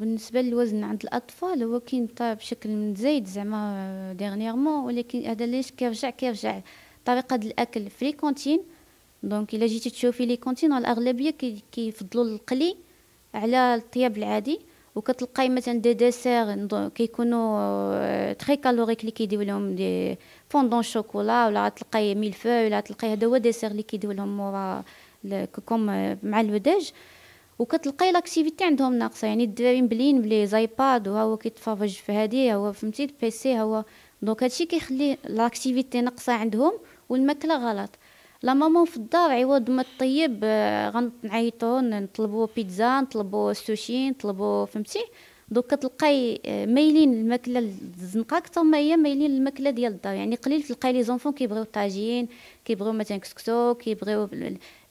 بالنسبه للوزن عند الاطفال هو طاب بشكل متزايد زعما ديغنيغمون آه، ولكن هذا ليش كيرجع كيرجع طريقه الاكل في لي كونتين دونك الا جيتي تشوفي لي كونتين الاغلبيه كيفضلوا القلي على الطياب العادي وكتلقاي مثلا دي ديسير كيكونوا تري آه، كالوريك اللي كيديو لهم دي فوندون شوكولا ولا غتلقاي فوي ولا غتلقاي هذا هو ديسير اللي كيديو لهم مورا كوم آه، مع الوداج وكتلقاي لاكتيفيتي عندهم ناقصه يعني الدراري مبلين بلي زايباد وهو كيتفرج في هادي هو فهمتي البيسي هو دونك هادشي كيخلي لاكتيفيتي ناقصه عندهم والماكله غلط لا ماما في الدار عوض ما تطيب آه، غنعيطو نطلبو بيتزا نطلبو سوشي نطلبو فهمتي دوك كتلقاي آه، مايلين الماكله الزنقه اكثر ما هي مايلين الماكله ديال الدار يعني قليل تلقاي لي زونفون كيبغيو طاجين كيبغيو مثلا كسكسو كيبغيو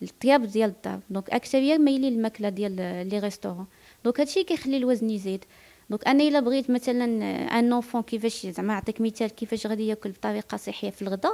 الطياب ديال الدار دونك اكثريه مايلين الماكله ديال آه، لي ريستورون دونك هادشي كيخلي الوزن يزيد دونك انا الا بغيت مثلا ان اونفون كيفاش زعما نعطيك مثال كيفاش غادي ياكل بطريقه صحيه في الغداء